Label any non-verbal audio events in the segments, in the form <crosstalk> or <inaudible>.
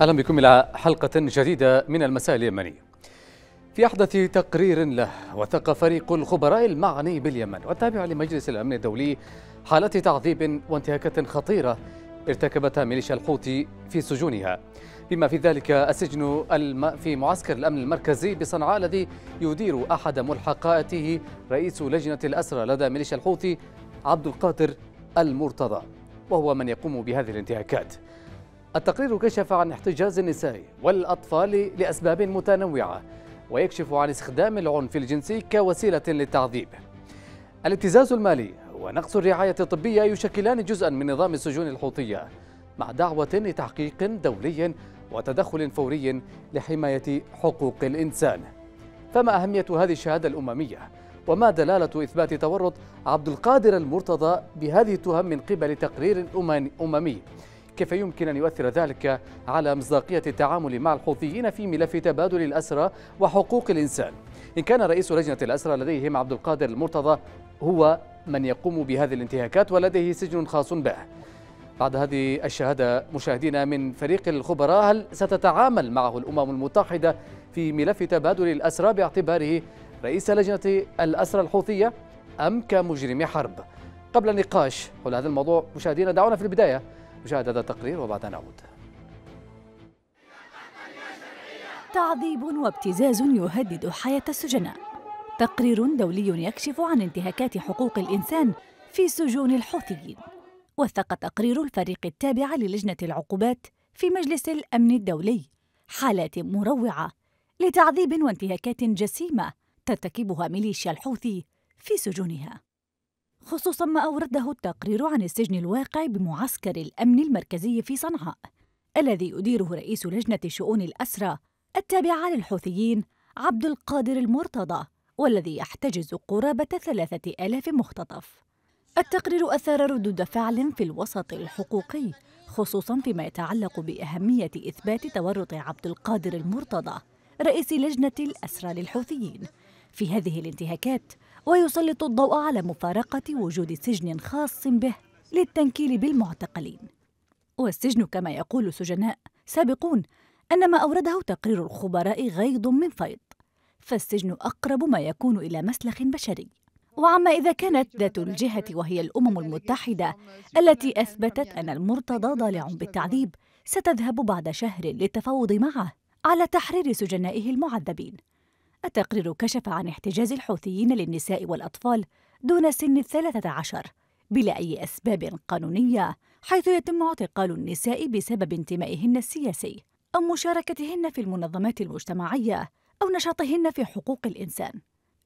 اهلا بكم الى حلقه جديده من المساء اليمني. في احدث تقرير له وثق فريق الخبراء المعني باليمن والتابع لمجلس الامن الدولي حالة تعذيب وانتهاكات خطيره ارتكبتها ميليشيا الحوثي في سجونها. بما في ذلك السجن الم... في معسكر الامن المركزي بصنعاء الذي يدير احد ملحقاته رئيس لجنه الاسرى لدى ميليشيا الحوثي عبد القادر المرتضى وهو من يقوم بهذه الانتهاكات. التقرير كشف عن احتجاز النساء والأطفال لأسباب متنوعة ويكشف عن استخدام العنف الجنسي كوسيلة للتعذيب الابتزاز المالي ونقص الرعاية الطبية يشكلان جزءا من نظام السجون الحوثية مع دعوة لتحقيق دولي وتدخل فوري لحماية حقوق الإنسان فما أهمية هذه الشهادة الأممية وما دلالة إثبات تورط عبد القادر المرتضى بهذه التهم من قبل تقرير أمم- أممي كيف يمكن أن يؤثر ذلك على مصداقية التعامل مع الحوثيين في ملف تبادل الأسرى وحقوق الإنسان إن كان رئيس لجنة الأسرى لديهم عبد القادر المرتضى هو من يقوم بهذه الانتهاكات ولديه سجن خاص به بعد هذه الشهادة مشاهدينا من فريق الخبراء هل ستتعامل معه الأمم المتحدة في ملف تبادل الأسرى باعتباره رئيس لجنة الأسرى الحوثية أم كمجرم حرب؟ قبل النقاش حول هذا الموضوع مشاهدينا دعونا في البداية مشاهدة هذا التقرير وبعد نعود تعذيب وابتزاز يهدد حياة السجناء تقرير دولي يكشف عن انتهاكات حقوق الإنسان في سجون الحوثيين وثق تقرير الفريق التابع للجنة العقوبات في مجلس الأمن الدولي حالات مروعة لتعذيب وانتهاكات جسيمة ترتكبها ميليشيا الحوثي في سجونها خصوصا ما أورده التقرير عن السجن الواقع بمعسكر الأمن المركزي في صنعاء الذي يديره رئيس لجنة شؤون الأسرى التابعة للحوثيين عبد القادر المرتضى والذي يحتجز قرابة ثلاثة آلاف مختطف التقرير أثار ردود فعل في الوسط الحقوقي خصوصا فيما يتعلق بأهمية إثبات تورط عبد القادر المرتضى رئيس لجنة الأسرى للحوثيين في هذه الانتهاكات ويسلط الضوء على مفارقة وجود سجن خاص به للتنكيل بالمعتقلين والسجن كما يقول سجناء سابقون أن ما أورده تقرير الخبراء غيض من فيض فالسجن أقرب ما يكون إلى مسلخ بشري وعما إذا كانت ذات الجهة وهي الأمم المتحدة التي أثبتت أن المرتضى ضالع بالتعذيب ستذهب بعد شهر للتفاوض معه على تحرير سجنائه المعذبين التقرير كشف عن احتجاز الحوثيين للنساء والأطفال دون سن الثلاثة عشر بلا أي أسباب قانونية حيث يتم اعتقال النساء بسبب انتمائهن السياسي أو مشاركتهن في المنظمات المجتمعية أو نشاطهن في حقوق الإنسان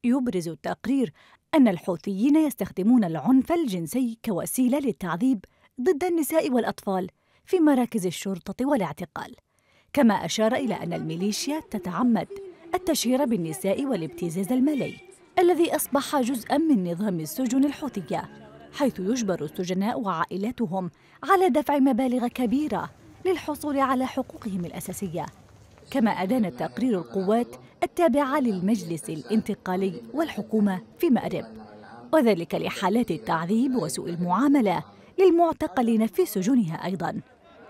يبرز التقرير أن الحوثيين يستخدمون العنف الجنسي كوسيلة للتعذيب ضد النساء والأطفال في مراكز الشرطة والاعتقال كما أشار إلى أن الميليشيا تتعمد التشهير بالنساء والابتزاز المالي الذي أصبح جزءاً من نظام السجن الحوثية حيث يجبر السجناء وعائلاتهم على دفع مبالغ كبيرة للحصول على حقوقهم الأساسية كما أدان تقرير القوات التابعة للمجلس الانتقالي والحكومة في مأرب وذلك لحالات التعذيب وسوء المعاملة للمعتقلين في سجونها أيضاً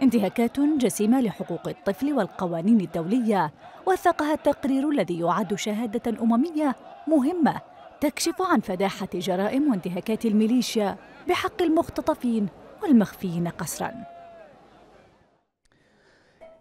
انتهاكات جسيمة لحقوق الطفل والقوانين الدولية وثقها التقرير الذي يعد شهادة أممية مهمة تكشف عن فداحة جرائم وانتهاكات الميليشيا بحق المختطفين والمخفيين قسراً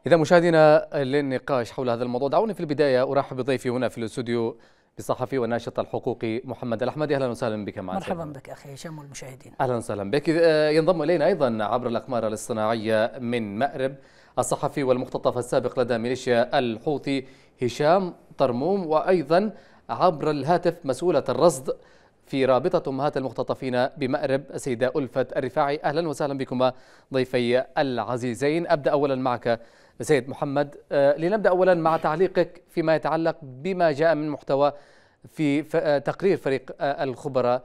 إذا مشاهدينا للنقاش حول هذا الموضوع دعوني في البداية أرحب بضيفي هنا في الاستوديو الصحفي والناشط الحقوقي محمد الأحمدي أهلا وسهلا بك معنا مرحبا بك أخي هشام والمشاهدين أهلا وسهلا بك ينضم إلينا أيضا عبر الأقمار الاصطناعية من مأرب الصحفي والمختطف السابق لدى ميليشيا الحوثي هشام طرموم وأيضا عبر الهاتف مسؤولة الرصد في رابطة أمهات المختطفين بمأرب السيدة ألفة الرفاعي أهلا وسهلا بكما ضيفي العزيزين أبدأ أولا معك سيد محمد آه، لنبدأ أولا مع تعليقك فيما يتعلق بما جاء من محتوى في آه، تقرير فريق آه، الخبراء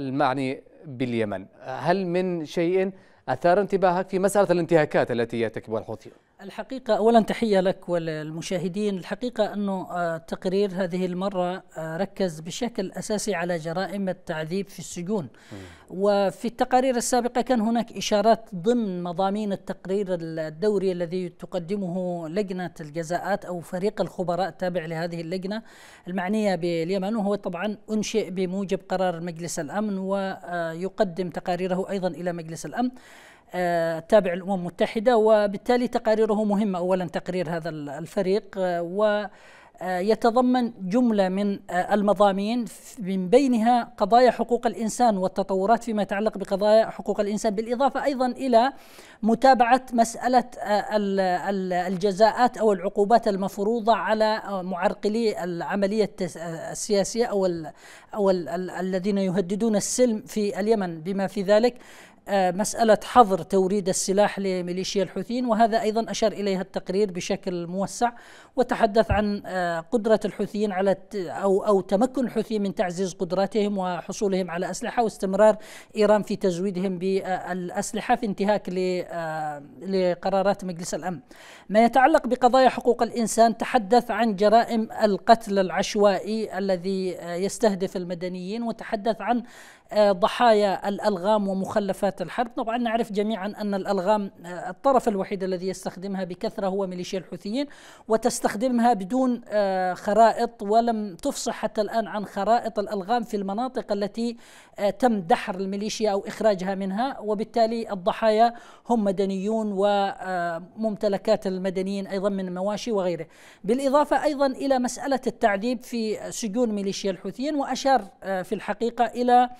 المعني باليمن هل من شيء أثار انتباهك في مسألة الانتهاكات التي يرتكبها الحوثيون الحقيقة أولا تحية لك وللمشاهدين الحقيقة أنه التقرير آه، هذه المرة آه، ركز بشكل أساسي على جرائم التعذيب في السجون وفي التقارير السابقة كان هناك إشارات ضمن مضامين التقرير الدوري الذي تقدمه لجنة الجزاءات أو فريق الخبراء التابع لهذه اللجنة المعنية باليمن وهو طبعا أنشئ بموجب قرار مجلس الأمن ويقدم تقاريره أيضا إلى مجلس الأمن آه، تابع الأمم المتحدة وبالتالي تقاريره مهمة أولا تقرير هذا الفريق آه، و آه، يتضمن جملة من المضامين من بينها قضايا حقوق الإنسان والتطورات فيما يتعلق بقضايا حقوق الإنسان بالإضافة أيضا إلى متابعة مسألة الجزاءات أو العقوبات المفروضة على معرقلي العملية السياسية أو, الذين يهددون السلم في اليمن بما في ذلك آه، مسألة حظر توريد السلاح لميليشيا الحوثيين وهذا أيضا أشار إليها التقرير بشكل موسع وتحدث عن آه، قدرة الحوثيين على أو أو تمكن الحوثيين من تعزيز قدراتهم وحصولهم على أسلحة واستمرار إيران في تزويدهم بالأسلحة في انتهاك آه، لقرارات مجلس الأمن. ما يتعلق بقضايا حقوق الإنسان تحدث عن جرائم القتل العشوائي الذي يستهدف المدنيين وتحدث عن آه، ضحايا الألغام ومخلفات الحرب طبعا نعرف جميعا أن الألغام آه، الطرف الوحيد الذي يستخدمها بكثرة هو ميليشيا الحوثيين وتستخدمها بدون آه، خرائط ولم تفصح حتى الآن عن خرائط الألغام في المناطق التي تم دحر الميليشيا أو إخراجها منها وبالتالي الضحايا هم مدنيون وممتلكات المدنيين أيضا من المواشي وغيره بالإضافة أيضا إلى مسألة التعذيب في سجون ميليشيا الحوثيين وأشار في الحقيقة إلى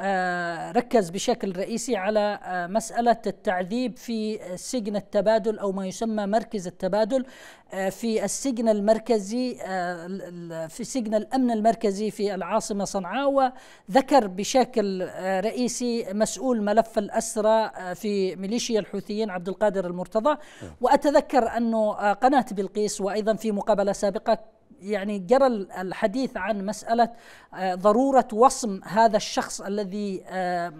آه، ركز بشكل رئيسي على آه، مسألة التعذيب في آه، سجن التبادل أو ما يسمى مركز التبادل في السجن المركزي في سجن الأمن المركزي في العاصمة صنعاء وذكر بشكل رئيسي مسؤول ملف الأسرى في ميليشيا الحوثيين عبد القادر المرتضى نعم. وأتذكر أنه قناة بلقيس وأيضا في مقابلة سابقة يعني جرى الحديث عن مساله آه، ضروره وصم هذا الشخص الذي آه،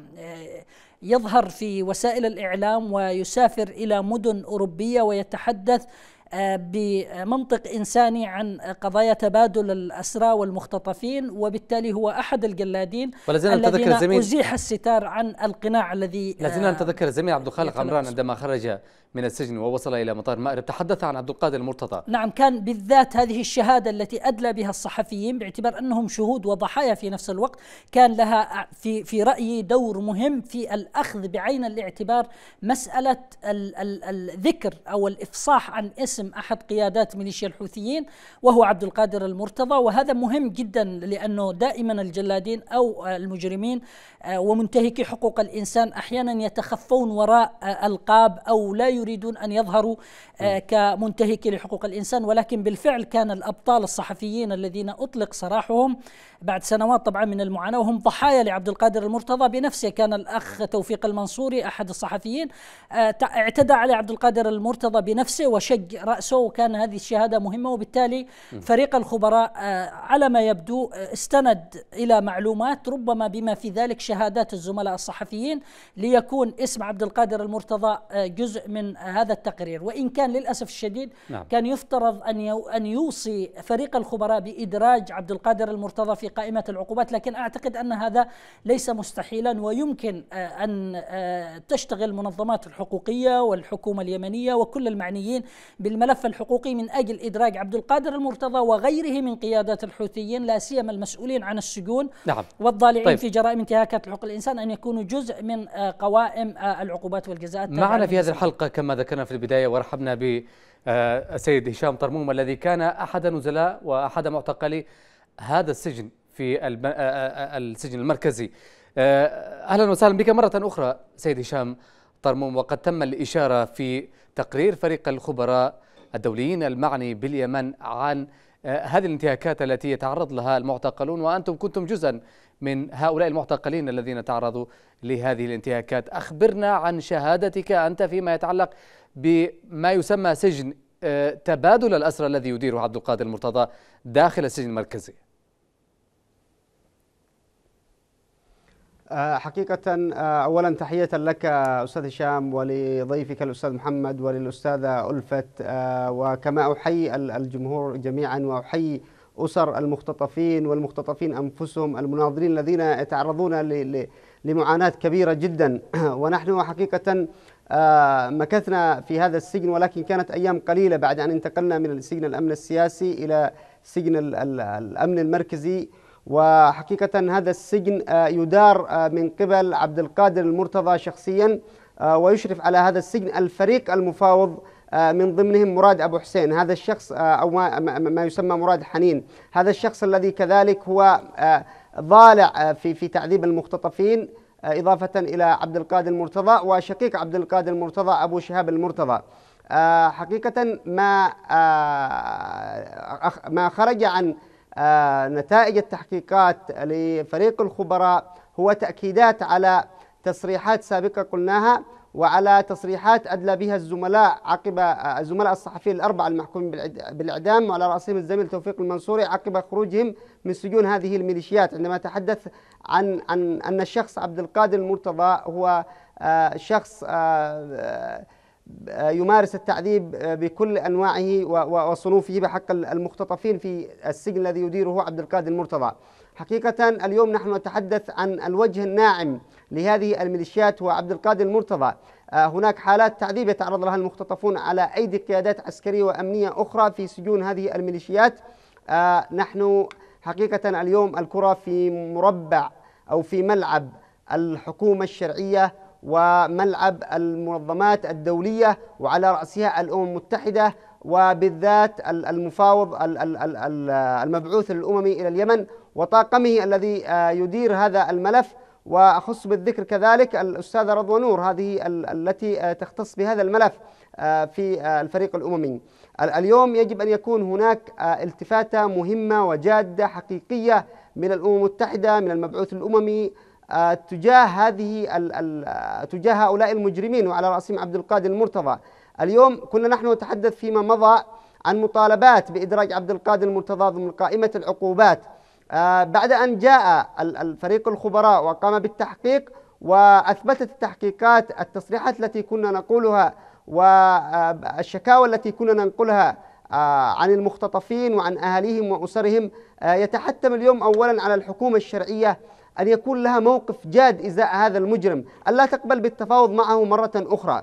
يظهر في وسائل الاعلام ويسافر الى مدن اوروبيه ويتحدث آه، بمنطق انساني عن قضايا تبادل الاسرى والمختطفين وبالتالي هو احد الجلادين الذين ازيح الستار عن القناع الذي لازلنا نتذكر الزميل عبد الخالق عمران عندما خرج من السجن ووصل إلى مطار مأرب تحدث عن عبد القادر المرتضى نعم كان بالذات هذه الشهادة التي أدلى بها الصحفيين باعتبار أنهم شهود وضحايا في نفس الوقت كان لها في, في رأيي دور مهم في الأخذ بعين الاعتبار مسألة ال ال الذكر أو الإفصاح عن اسم أحد قيادات ميليشيا الحوثيين وهو عبد القادر المرتضى وهذا مهم جدا لأنه دائما الجلادين أو المجرمين آه، ومنتهكي حقوق الإنسان أحيانا يتخفون وراء آه، ألقاب أو لا يريدون أن يظهروا آه، نعم. كمنتهكي لحقوق الإنسان ولكن بالفعل كان الأبطال الصحفيين الذين أطلق سراحهم بعد سنوات طبعا من المعاناة وهم ضحايا لعبد القادر المرتضى بنفسه كان الأخ توفيق المنصوري أحد الصحفيين آه، اعتدى على عبد القادر المرتضى بنفسه وشق رأسه وكان هذه الشهادة مهمة وبالتالي فريق الخبراء آه، على ما يبدو آه، استند إلى معلومات ربما بما في ذلك شهادات الزملاء الصحفيين ليكون اسم عبد القادر المرتضى جزء من هذا التقرير وإن كان للأسف الشديد نعم. كان يفترض أن أن يوصي فريق الخبراء بإدراج عبد القادر المرتضى في قائمة العقوبات لكن أعتقد أن هذا ليس مستحيلا ويمكن آه، أن آه، تشتغل منظمات الحقوقية والحكومة اليمنية وكل المعنيين بالملف الحقوقي من أجل إدراج عبد القادر المرتضى وغيره من قيادات الحوثيين لا سيما المسؤولين عن السجون نعم. والضالعين طيب. في جرائم انتهاكات حقوق الإنسان أن يكونوا جزء من آه، قوائم العقوبات والجزاءات معنا في هذه الحلقة كما ذكرنا في البداية ورحبنا ب السيد هشام طرموم الذي كان أحد نزلاء وأحد معتقلي هذا السجن في آه، آه، آه، السجن المركزي أهلا وسهلا بك مرة أخرى سيد هشام طرموم وقد تم الإشارة في تقرير فريق الخبراء الدوليين المعني باليمن عن هذه الانتهاكات التي يتعرض لها المعتقلون وأنتم كنتم جزءا من هؤلاء المعتقلين الذين تعرضوا لهذه الانتهاكات أخبرنا عن شهادتك أنت فيما يتعلق بما يسمى سجن تبادل الأسرى الذي يديره عبد القادر المرتضى داخل السجن المركزي آه، حقيقة آه، أولا تحية لك أستاذ هشام ولضيفك الأستاذ محمد وللأستاذة ألفت آه، وكما أحيي الجمهور جميعا وأحيي أسر المختطفين والمختطفين أنفسهم المناضلين الذين يتعرضون لمعاناة كبيرة جدا <clears throat> ونحن حقيقة مكثنا في هذا السجن ولكن كانت أيام قليلة بعد أن انتقلنا من سجن الأمن السياسي إلى سجن الأمن المركزي وحقيقة هذا السجن آه، يدار آه، من قبل عبد القادر المرتضى شخصيا آه، ويشرف على هذا السجن الفريق المفاوض من ضمنهم مراد أبو حسين هذا الشخص أو ما يسمى مراد حنين هذا الشخص الذي كذلك هو ضالع في في تعذيب المختطفين إضافة إلى عبد القادر المرتضى وشقيق عبد القادر المرتضى أبو شهاب المرتضى حقيقة ما ما خرج عن آه، نتائج التحقيقات لفريق الخبراء هو تأكيدات على تصريحات سابقة قلناها وعلى تصريحات أدلى بها الزملاء عقب آه، الزملاء الصحفيين الأربعة المحكومين بالإعدام وعلى رأسهم الزميل توفيق المنصوري عقب خروجهم من سجون هذه الميليشيات عندما تحدث عن عن أن الشخص عبد القادر المرتضى هو آه، شخص آه، يمارس التعذيب آه، بكل انواعه وصنوفه بحق المختطفين في السجن الذي يديره عبد القادر المرتضى. حقيقة اليوم نحن نتحدث عن الوجه الناعم لهذه الميليشيات هو عبد القادر المرتضى آه، هناك حالات تعذيب يتعرض لها المختطفون على أيدي قيادات عسكرية وأمنية أخرى في سجون هذه الميليشيات نحن حقيقة اليوم الكرة في مربع أو في ملعب الحكومة الشرعية وملعب المنظمات الدولية وعلى رأسها الأمم المتحدة وبالذات المفاوض المبعوث الأممي إلى اليمن وطاقمه الذي آه، يدير هذا الملف وأخص بالذكر كذلك الأستاذة رضوى نور هذه التي آه، تختص بهذا الملف آه، في الفريق الأممي اليوم يجب أن يكون هناك التفاتة مهمة وجادة حقيقية من الأمم المتحدة من المبعوث الأممي آه، تجاه هذه آه، تجاه هؤلاء المجرمين وعلى رأسهم عبد القادر المرتضى اليوم كنا نحن نتحدث فيما مضى عن مطالبات بإدراج عبد القادر المرتضى ضمن قائمة العقوبات آه، بعد أن جاء الفريق الخبراء وقام بالتحقيق وأثبتت التحقيقات التصريحات التي كنا نقولها والشكاوى التي كنا ننقلها عن المختطفين وعن أهاليهم وأسرهم يتحتم اليوم أولا على الحكومة الشرعية أن يكون لها موقف جاد إزاء هذا المجرم ألا تقبل بالتفاوض معه مرة أخرى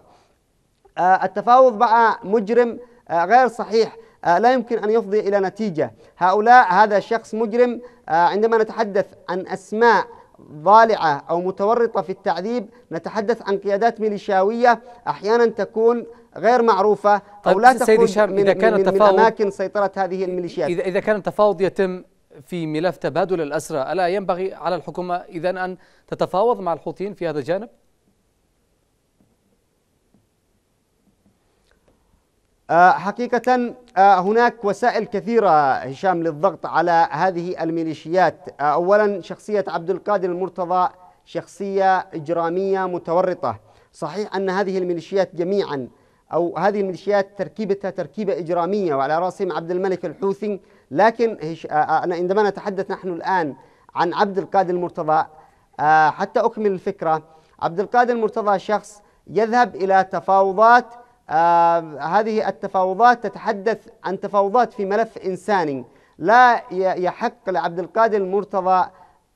آه، التفاوض مع مجرم آه، غير صحيح آه، لا يمكن أن يفضي إلى نتيجة هؤلاء هذا شخص مجرم عندما نتحدث عن أسماء ضالعة أو متورطة في التعذيب نتحدث عن قيادات ميليشياوية أحيانا تكون غير معروفة أو طيب لا تكون من, من, من أماكن سيطرة هذه الميليشيات إذا كان التفاوض يتم في ملف تبادل الأسرى ألا ينبغي على الحكومة إذا أن تتفاوض مع الحوثيين في هذا الجانب؟ آه، حقيقة آه، هناك وسائل كثيرة هشام للضغط على هذه الميليشيات آه، أولا شخصية عبد القادر المرتضى شخصية إجرامية متورطة صحيح أن هذه الميليشيات جميعا أو هذه الميليشيات تركيبتها تركيبة إجرامية وعلى رأسهم عبد الملك الحوثي لكن عندما نتحدث نحن الآن عن عبد القادر المرتضى حتى أكمل الفكرة عبد القادر المرتضى شخص يذهب إلى تفاوضات هذه التفاوضات تتحدث عن تفاوضات في ملف إنساني لا يحق لعبد القادر المرتضى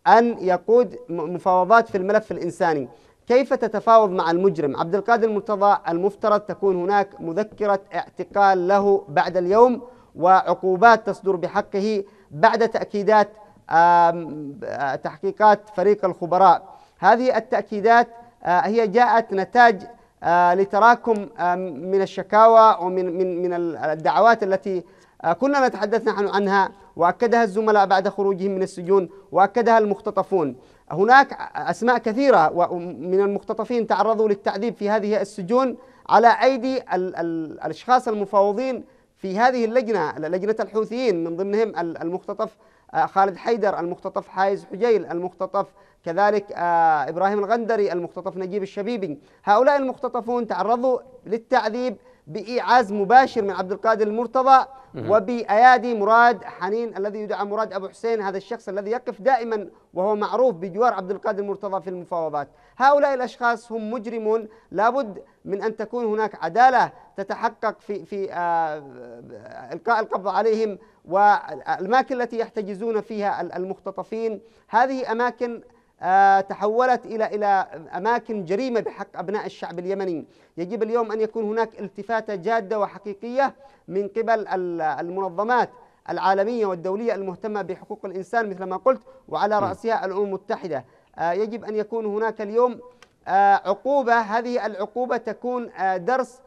أن يقود مفاوضات في الملف الإنساني كيف تتفاوض مع المجرم عبد القادر المرتضى المفترض تكون هناك مذكرة اعتقال له بعد اليوم وعقوبات تصدر بحقه بعد تأكيدات تحقيقات فريق الخبراء هذه التأكيدات آه، هي جاءت نتاج آه، لتراكم من الشكاوى ومن من من الدعوات التي آه، كنا نتحدث نحن عنها واكدها الزملاء بعد خروجهم من السجون واكدها المختطفون هناك اسماء كثيره من المختطفين تعرضوا للتعذيب في هذه السجون على ايدي الاشخاص المفاوضين في هذه اللجنة لجنة الحوثيين من ضمنهم المختطف آه، خالد حيدر المختطف حايز حجيل المختطف كذلك آه، إبراهيم الغندري المختطف نجيب الشبيبي هؤلاء المختطفون تعرضوا للتعذيب بإيعاز مباشر من عبد القادر المرتضى وبأيادي مراد حنين الذي يدعى مراد أبو حسين هذا الشخص الذي يقف دائما وهو معروف بجوار عبد القادر المرتضى في المفاوضات هؤلاء الأشخاص هم مجرمون لابد من أن تكون هناك عدالة تتحقق في, في آه، إلقاء القبض عليهم والأماكن التي يحتجزون فيها المختطفين هذه أماكن آه، تحولت الى الى اماكن جريمه بحق ابناء الشعب اليمني، يجب اليوم ان يكون هناك التفاته جاده وحقيقيه من قبل المنظمات العالميه والدوليه المهتمه بحقوق الانسان مثل ما قلت وعلى راسها الامم المتحده، آه، يجب ان يكون هناك اليوم آه، عقوبه هذه العقوبه تكون درس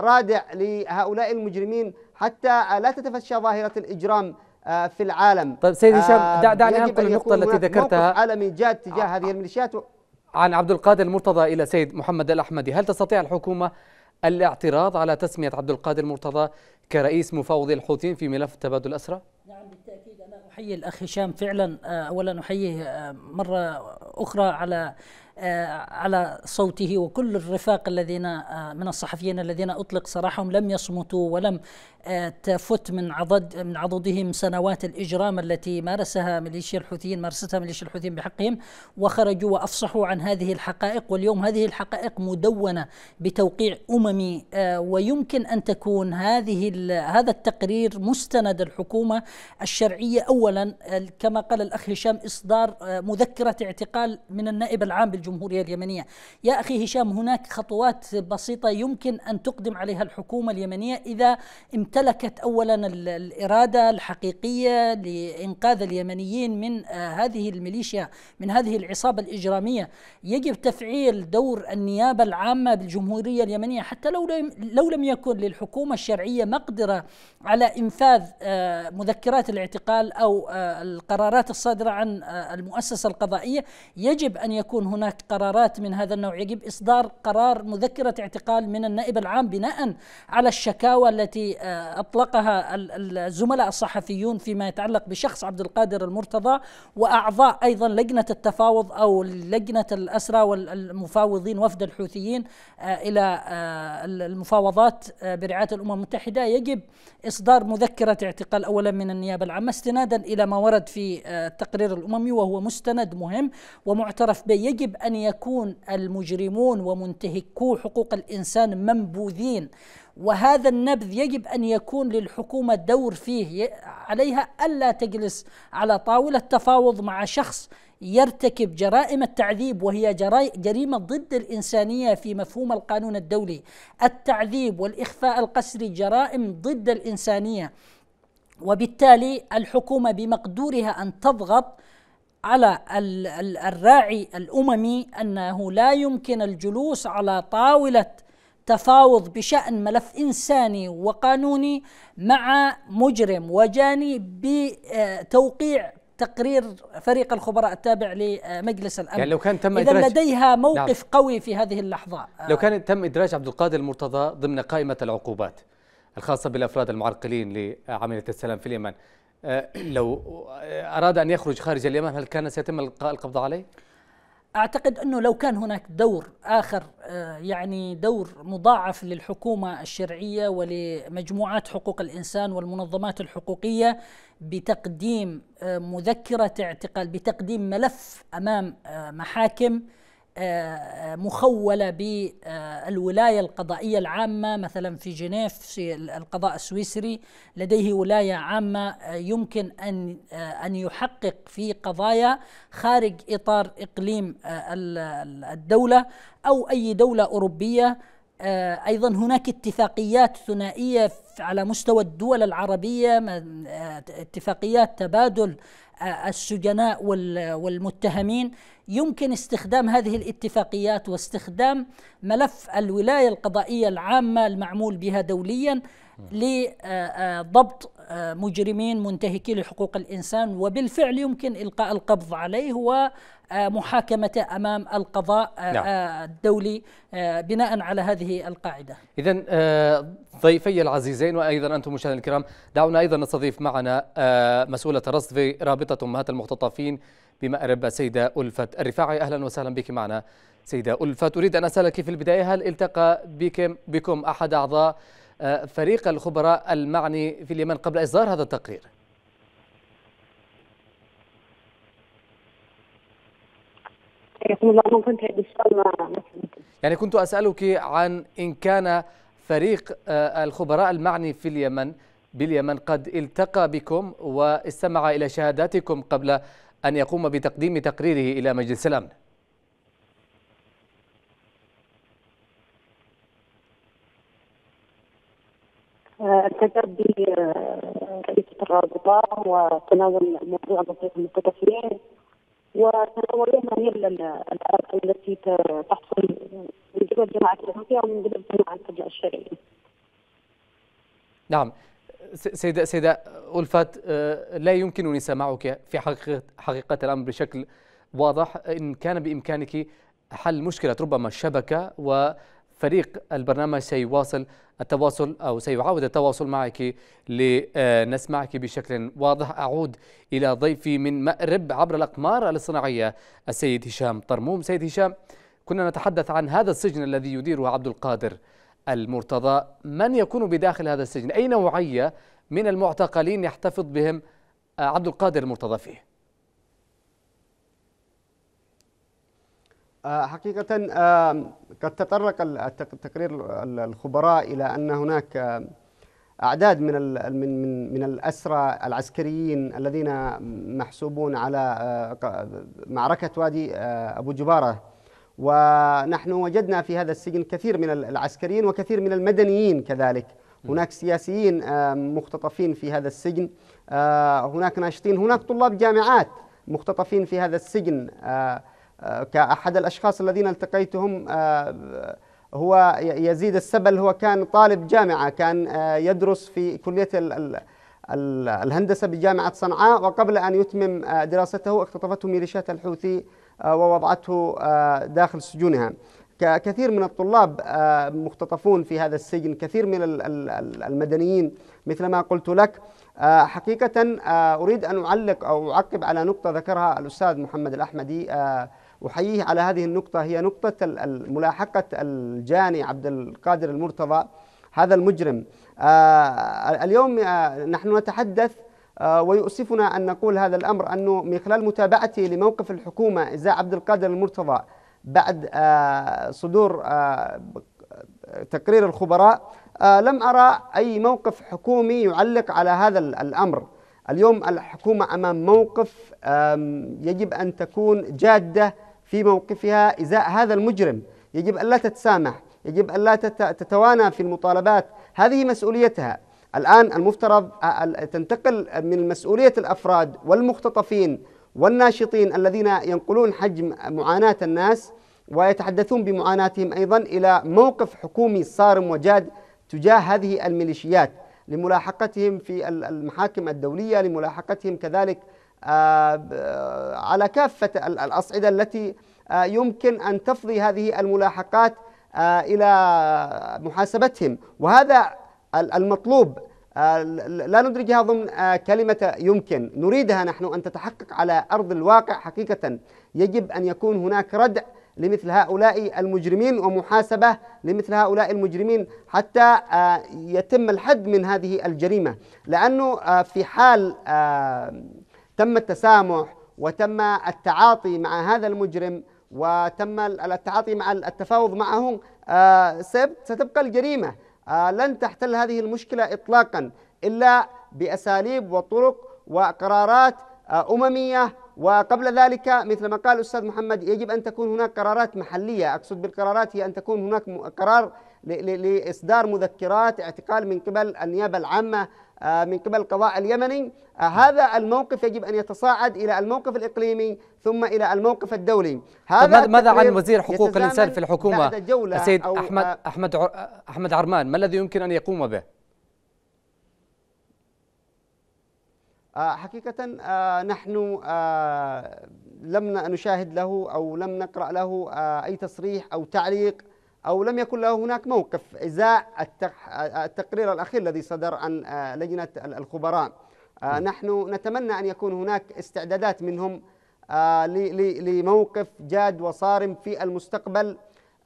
رادع لهؤلاء المجرمين حتى لا تتفشى ظاهره الاجرام آه، في العالم طيب سيد هشام آه، دعني انقل النقطه التي ذكرتها عالمي جاد تجاه هذه الميليشيات عن عبد القادر المرتضى الى سيد محمد الاحمدي هل تستطيع الحكومه الاعتراض على تسميه عبد القادر المرتضى كرئيس مفوض الحوثيين في ملف تبادل الاسرى نعم بالتاكيد انا احيي الاخ هشام فعلا آه، اولا احييه مره اخرى على آه، على صوته وكل الرفاق الذين آه، من الصحفيين الذين اطلق سراحهم لم يصمتوا ولم آه، تفت من عضد من عضدهم سنوات الاجرام التي مارسها ميليشيا الحوثيين مارستها ميليشيا الحوثيين بحقهم وخرجوا وافصحوا عن هذه الحقائق واليوم هذه الحقائق مدونه بتوقيع اممي ويمكن ان تكون هذه هذا التقرير مستند الحكومه الشرعيه اولا كما قال الاخ هشام اصدار مذكره اعتقال من النائب العام بالجمهوريه الجمهورية اليمنية يا أخي هشام هناك خطوات بسيطة يمكن أن تقدم عليها الحكومة اليمنية إذا امتلكت أولا الإرادة الحقيقية لإنقاذ اليمنيين من آه، هذه الميليشيا من هذه العصابة الإجرامية يجب تفعيل دور النيابة العامة بالجمهورية اليمنية حتى لو لم, لو لم يكن للحكومة الشرعية مقدرة على إنفاذ آه، مذكرات الاعتقال أو آه، القرارات الصادرة عن المؤسسة القضائية يجب أن يكون هناك هناك قرارات من هذا النوع يجب إصدار قرار مذكرة اعتقال من النائب العام بناء على الشكاوى التي آه، أطلقها الزملاء الصحفيون فيما يتعلق بشخص عبد القادر المرتضى وأعضاء أيضا لجنة التفاوض أو لجنة الأسرى والمفاوضين وفد الحوثيين آه، إلى آه، المفاوضات برعاية الأمم المتحدة يجب إصدار مذكرة اعتقال أولا من النيابة العامة استنادا إلى ما ورد في التقرير الأممي وهو مستند مهم ومعترف به يجب أن يكون المجرمون ومنتهكو حقوق الإنسان منبوذين وهذا النبذ يجب أن يكون للحكومة دور فيه عليها ألا تجلس على طاولة تفاوض مع شخص يرتكب جرائم التعذيب وهي جريمة ضد الإنسانية في مفهوم القانون الدولي التعذيب والإخفاء القسري جرائم ضد الإنسانية وبالتالي الحكومة بمقدورها أن تضغط على الراعي الاممي انه لا يمكن الجلوس على طاوله تفاوض بشان ملف انساني وقانوني مع مجرم وجاني بتوقيع تقرير فريق الخبراء التابع لمجلس الامن يعني لو كان تم اذا لديها نعم. موقف نعم. قوي في هذه اللحظه لو كان تم ادراج عبد القادر المرتضى ضمن قائمه العقوبات الخاصه بالافراد المعرقلين لعمليه السلام في اليمن آه، لو آه، أراد أن يخرج خارج اليمن هل كان سيتم القاء القبض عليه؟ أعتقد أنه لو كان هناك دور آخر آه، يعني دور مضاعف للحكومة الشرعية ولمجموعات حقوق الإنسان والمنظمات الحقوقية بتقديم مذكرة اعتقال بتقديم ملف أمام محاكم مخولة بالولاية القضائية العامة مثلا في جنيف في القضاء السويسري لديه ولاية عامة يمكن أن أن يحقق في قضايا خارج إطار إقليم آه، الدولة أو أي دولة أوروبية آه، ايضا هناك اتفاقيات ثنائيه على مستوى الدول العربيه آه، اتفاقيات تبادل السجناء والمتهمين يمكن استخدام هذه الاتفاقيات واستخدام ملف الولايه القضائيه العامه المعمول بها دوليا لضبط آه، آه، آه، مجرمين منتهكي لحقوق الانسان وبالفعل يمكن القاء القبض عليه ومحاكمته امام القضاء نعم. الدولي بناء على هذه القاعده. اذا ضيفي العزيزين وايضا انتم مشاهدينا الكرام دعونا ايضا نستضيف معنا مسؤوله رصد رابطه امهات المختطفين بمأرب السيدة ألفت الرفاعي أهلا وسهلا بك معنا سيدة ألفت أريد أن أسألك في البداية هل التقى بكم, بكم أحد أعضاء آه، فريق الخبراء المعني في اليمن قبل إصدار هذا التقرير يعني كنت أسألك عن إن كان فريق آه، الخبراء المعني في اليمن باليمن قد التقى بكم واستمع إلى شهاداتكم قبل أن يقوم بتقديم تقريره إلى مجلس الأمن التقى رئيس الرابطة وتناول موضوع مصير المستضعفين وتناول المهام التي تحصل من قبل جماعة الأمريكية ومن قبل جماعة الشرعية. نعم سيدة سيدة ألفات آه، لا يمكنني سماعك في حقيقة, حقيقة الأمر بشكل واضح إن كان بإمكانك حل مشكلة ربما الشبكة وفريق البرنامج سيواصل التواصل أو سيعاود التواصل معك لنسمعك بشكل واضح أعود إلى ضيفي من مأرب عبر الأقمار الصناعية السيد هشام طرموم سيد هشام كنا نتحدث عن هذا السجن الذي يديره عبد القادر المرتضى من يكون بداخل هذا السجن أي نوعية من المعتقلين يحتفظ بهم آه، عبد القادر المرتضى فيه آه، حقيقة قد تطرق التقرير الخبراء إلى أن هناك آه، أعداد من من من من الأسرى العسكريين الذين محسوبون على معركة وادي أبو جبارة ونحن وجدنا في هذا السجن كثير من العسكريين وكثير من المدنيين كذلك هناك سياسيين آه، مختطفين في هذا السجن آه، هناك ناشطين هناك طلاب جامعات مختطفين في هذا السجن آه، كأحد الأشخاص الذين التقيتهم هو يزيد السبل هو كان طالب جامعة كان يدرس في كلية الهندسة بجامعة صنعاء وقبل أن يتمم دراسته اختطفته ميليشيات الحوثي آه، ووضعته آه، داخل سجونها كثير من الطلاب آه، مختطفون في هذا السجن كثير من المدنيين مثل ما قلت لك حقيقة أريد أن أعلق أو أعقب على نقطة ذكرها الأستاذ محمد الأحمدي أحييه على هذه النقطة هي نقطة ملاحقة الجاني عبد القادر المرتضى هذا المجرم اليوم نحن نتحدث آه، ويؤسفنا أن نقول هذا الأمر أنه من خلال متابعتي لموقف الحكومة إزاء عبد القادر المرتضى بعد آه، صدور آه، تقرير الخبراء لم أرى أي موقف حكومي يعلق على هذا الأمر اليوم الحكومة أمام موقف يجب أن تكون جادة في موقفها إزاء هذا المجرم يجب أن لا تتسامح يجب أن لا تتوانى في المطالبات هذه مسؤوليتها الآن المفترض تنتقل من مسؤولية الأفراد والمختطفين والناشطين الذين ينقلون حجم معاناة الناس ويتحدثون بمعاناتهم أيضا إلى موقف حكومي صارم وجاد تجاه هذه الميليشيات لملاحقتهم في المحاكم الدولية لملاحقتهم كذلك على كافة الأصعدة التي يمكن أن تفضي هذه الملاحقات إلى محاسبتهم وهذا المطلوب آه، لا ندرجها ضمن آه، كلمة يمكن نريدها نحن أن تتحقق على أرض الواقع حقيقة يجب أن يكون هناك ردع لمثل هؤلاء المجرمين ومحاسبة لمثل هؤلاء المجرمين حتى آه، يتم الحد من هذه الجريمة لأنه في حال تم التسامح وتم التعاطي مع هذا المجرم وتم التعاطي مع التفاوض معه ستبقى الجريمة آه، لن تحتل هذه المشكلة إطلاقا إلا بأساليب وطرق وقرارات آه، أممية وقبل ذلك مثل ما قال الأستاذ محمد يجب أن تكون هناك قرارات محلية أقصد بالقرارات هي أن تكون هناك قرار لإصدار مذكرات اعتقال من قبل النيابة العامة آه، من قبل القضاء اليمني آه، هذا الموقف يجب أن يتصاعد إلى الموقف الإقليمي ثم إلى الموقف الدولي هذا ماذا عن وزير حقوق الإنسان في الحكومة السيد أحمد, آه، أحمد, أحمد عرمان ما الذي يمكن أن يقوم به حقيقة نحن لم نشاهد له أو لم نقرأ له أي تصريح أو تعليق أو لم يكن له هناك موقف إزاء التقرير الأخير الذي صدر عن آه، لجنة الخبراء آه، نعم. نحن نتمنى أن يكون هناك استعدادات منهم آه، لموقف جاد وصارم في المستقبل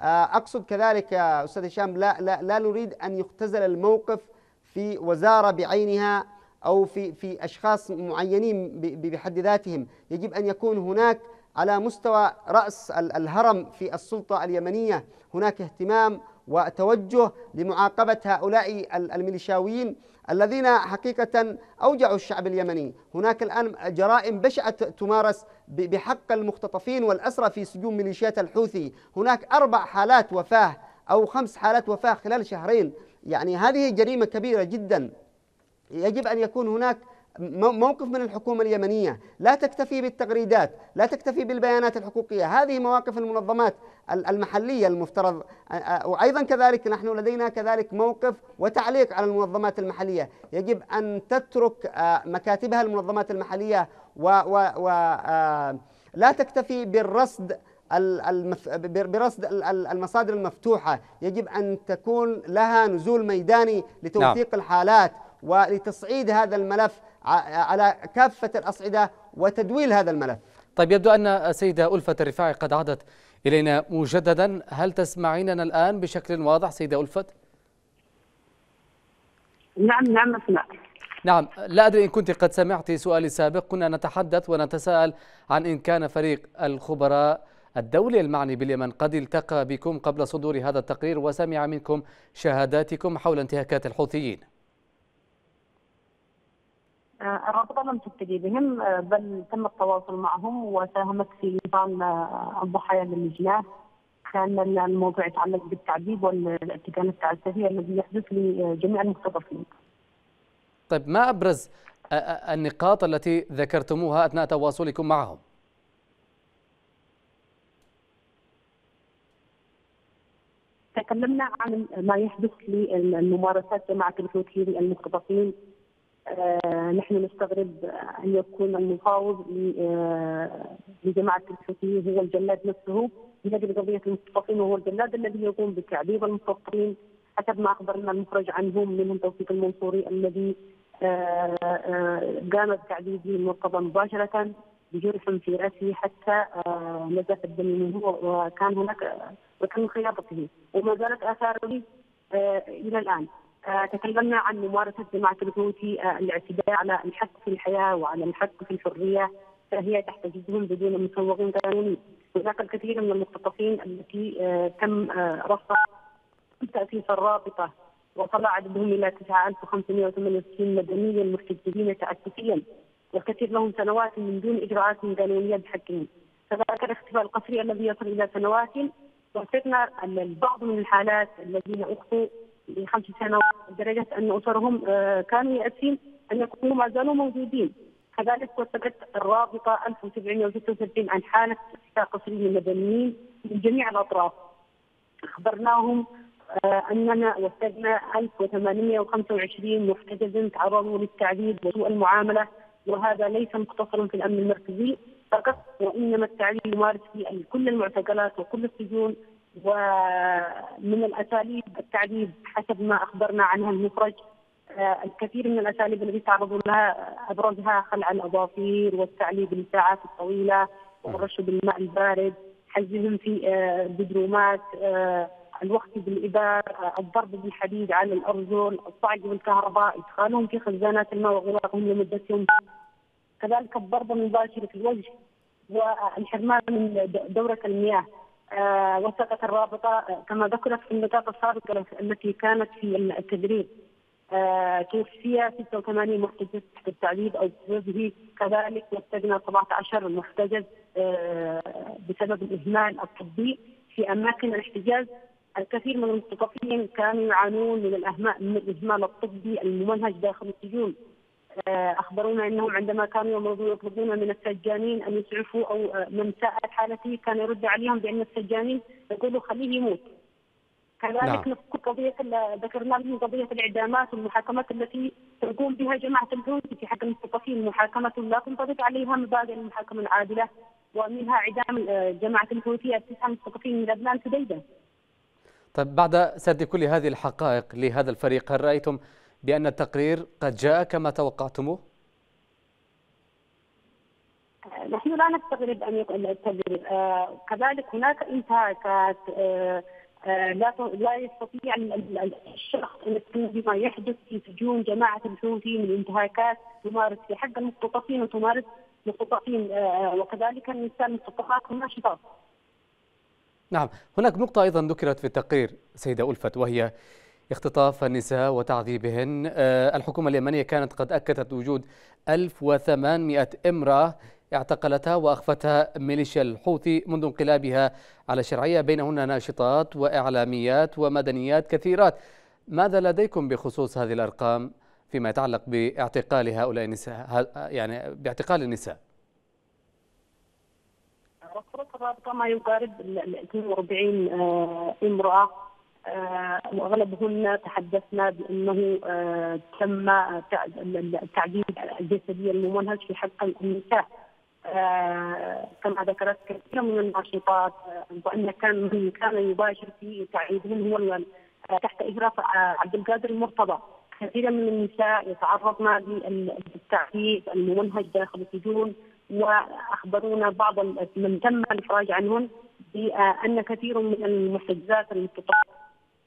أقصد كذلك أستاذ هشام لا, لا, لا نريد أن يختزل الموقف في وزارة بعينها أو في, في أشخاص معينين بحد ذاتهم يجب أن يكون هناك على مستوى رأس الهرم في السلطة اليمنية هناك اهتمام وتوجه لمعاقبة هؤلاء الميليشاويين الذين حقيقة أوجعوا الشعب اليمني هناك الآن جرائم بشعة تمارس بحق المختطفين والأسرى في سجون ميليشيات الحوثي هناك أربع حالات وفاة أو خمس حالات وفاة خلال شهرين يعني هذه جريمة كبيرة جدا يجب أن يكون هناك موقف من الحكومة اليمنية لا تكتفي بالتغريدات لا تكتفي بالبيانات الحقوقية هذه مواقف المنظمات المحلية المفترض وأيضا كذلك نحن لدينا كذلك موقف وتعليق على المنظمات المحلية يجب أن تترك مكاتبها المنظمات المحلية ولا تكتفي بالرصد برصد المصادر المفتوحة يجب أن تكون لها نزول ميداني نعم. لتوثيق نعم. الحالات ولتصعيد هذا الملف على كافة الأصعدة وتدويل هذا الملف طيب يبدو أن السيدة ألفة الرفاعي قد عادت إلينا مجددا هل تسمعيننا الآن بشكل واضح سيدة ألفة؟ نعم نعم أسمعك نعم لا أدري إن كنت قد سمعت سؤالي السابق كنا نتحدث ونتساءل عن إن كان فريق الخبراء الدولي المعني باليمن قد التقى بكم قبل صدور هذا التقرير وسمع منكم شهاداتكم حول انتهاكات الحوثيين الرابطه لم تتجه بهم آه، بل تم التواصل معهم وساهمت في نظام آه، الضحايا للجناه كان الموضوع يتعلق بالتعذيب والاتكال التعسفي الذي يحدث لجميع المختطفين. طيب ما ابرز آه، النقاط التي ذكرتموها اثناء تواصلكم معهم؟ تكلمنا عن ما يحدث للممارسات جماعه الحوثيين المختطفين آه، نحن نستغرب ان يكون المفاوض آه، لجماعه الحوثيين هو الجلاد نفسه من اجل قضيه المتفقين وهو الجلاد الذي يقوم بتعذيب المتفقين حسب ما اخبرنا المخرج عنهم منهم توفيق المنصوري الذي آه، قام بتعذيبه المرتضى مباشره بجرح في راسه حتى نزف الدم منه وكان هناك وتم خياطته وما زالت اثاره الى الان آه، تكلمنا عن ممارسه جماعه الهوثي آه، الاعتداء على الحق في الحياه وعلى الحق في الحريه فهي تحتجزهم بدون مسوغ قانوني هناك الكثير من المختطفين التي آه، تم رفع تأسيس الرابطة وصل عددهم إلى 9568 مدنيا محتجزين تأسيسيا والكثير لهم سنوات من دون إجراءات قانونية بحقهم كذلك الاختفاء القسري الذي يصل إلى سنوات وصفنا أن البعض من الحالات الذين أخطوا لخمس سنوات لدرجه ان اسرهم آه، كانوا يأسين ان يكونوا ما زالوا موجودين كذلك وثقت الرابطه 1766 عن حاله قصري المدنيين من جميع الاطراف اخبرناهم آه، اننا وثقنا 1825 محتجز تعرضوا للتعذيب وسوء المعامله وهذا ليس مقتصرا في الامن المركزي فقط وانما التعذيب يمارس في كل المعتقلات وكل السجون ومن الاساليب التعذيب حسب ما اخبرنا عنها المخرج آه، الكثير من الاساليب التي تعرضوا لها ابرزها خلع الاظافير والتعذيب لساعات طويله والرش بالماء البارد حجزهم في آه، بدرومات آه، الوقت بالابار الضرب بالحديد على الارجل الصعق بالكهرباء ادخالهم في خزانات الماء وغلاقهم لمده يوم كذلك الضرب المباشر في الوجه والحرمان من دوره المياه آه، وثقت الرابطه آه، كما ذكرت في النقاط السابقه التي كانت في التدريب آه، توفي 86 محتجز تحت التعذيب او بسببه كذلك وثقنا 17 محتجز بسبب الاهمال الطبي في اماكن الاحتجاز الكثير من المختطفين كانوا يعانون من الاهمال من الاهمال الطبي الممنهج داخل السجون آه، اخبرونا انهم عندما كانوا يطلبون من السجانين ان يسعفوا او آه، من ساءت حالته كان يرد عليهم بان السجانين يقولوا خليه يموت. كذلك نعم. نفس قضيه ذكرنا لهم قضيه الاعدامات والمحاكمات التي تقوم بها جماعه الحوثي في حق المثقفين محاكمه لا تنطبق عليها مبادئ المحاكمه العادله ومنها اعدام آه، جماعه الحوثي التسعه مثقفين من لبنان سديدا. طيب بعد سرد كل هذه الحقائق لهذا الفريق هل رايتم بأن التقرير قد جاء كما توقعتموه؟ آه، نحن لا نستغرب أن يكون التقرير آه، كذلك هناك انتهاكات آه، لا لا يستطيع الشخص ان يكتب بما يحدث في سجون جماعه الحوثي من انتهاكات تمارس في حق المختطفين وتمارس مختطفين وكذلك النساء المختطفات شباب. نعم، هناك نقطة أيضا ذكرت في التقرير سيدة ألفت وهي اختطاف النساء وتعذيبهن آه، الحكومة اليمنية كانت قد أكدت وجود 1800 امرأة اعتقلتها وأخفتها ميليشيا الحوثي منذ انقلابها على الشرعية بينهن ناشطات وإعلاميات ومدنيات كثيرات ماذا لديكم بخصوص هذه الأرقام فيما يتعلق باعتقال هؤلاء النساء يعني باعتقال النساء رقم الرابطة ما يقارب 42 آه، امرأة آه، واغلبهن تحدثنا بانه آه، تم التعذيب آه، الجسدي الممنهج في حق النساء كما ذكرت كثير من الناشطات وان كان من كان يباشر في تعذيبهم هو تحت اشراف عبد القادر المرتضى كثير من النساء يتعرضن للتعذيب الممنهج داخل السجون واخبرونا بعض من تم الافراج عنهن بان كثير من المحتجزات المتطرفه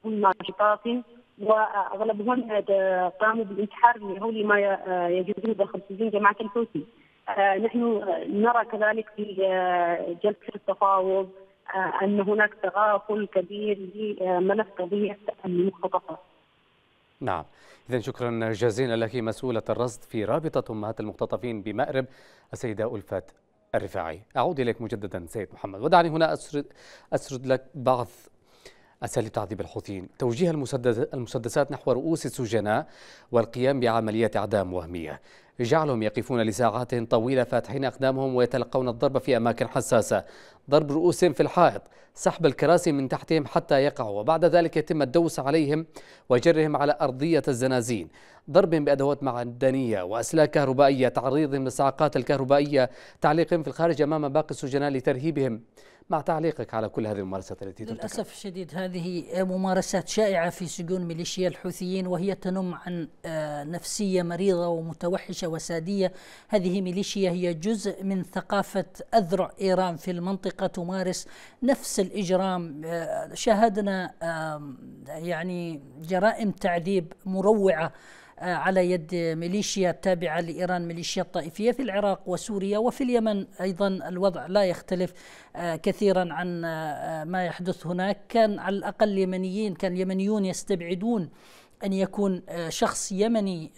ناشطات واغلبهم قاموا بالانتحار من اللي ما يجدون يجوزون بالخمسين جماعه الحوثي. نحن نرى كذلك في جلسه التفاوض ان هناك تغافل كبير لملف قضيه المختطفات. نعم إذا شكرا جزيلا لك مسؤولة الرصد في رابطة أمهات المختطفين بمأرب السيدة ألفات الرفاعي أعود إليك مجددا سيد محمد ودعني هنا أسرد, أسرد لك بعض أساليب تعذيب الحوثيين توجيه المسدسات نحو رؤوس السجناء والقيام بعمليات إعدام وهمية جعلهم يقفون لساعات طويلة فاتحين أقدامهم ويتلقون الضرب في أماكن حساسة ضرب رؤوسهم في الحائط سحب الكراسي من تحتهم حتى يقعوا وبعد ذلك يتم الدوس عليهم وجرهم على أرضية الزنازين ضربهم بأدوات معدنية وأسلاك كهربائية تعريضهم للصعقات الكهربائية تعليقهم في الخارج أمام باقي السجناء لترهيبهم مع تعليقك على كل هذه الممارسات التي ترتكب للأسف الشديد هذه ممارسات شائعة في سجون ميليشيا الحوثيين وهي تنم عن آه، نفسية مريضة ومتوحشة وسادية هذه ميليشيا هي جزء من ثقافة أذرع إيران في المنطقة تمارس نفس الإجرام آه، شاهدنا يعني جرائم تعذيب مروعة آه، على يد ميليشيا التابعة لإيران ميليشيا الطائفية في العراق وسوريا وفي اليمن أيضا الوضع لا يختلف آه، كثيرا عن آه، ما يحدث هناك كان على الأقل اليمنيين كان اليمنيون يستبعدون أن يكون شخص يمني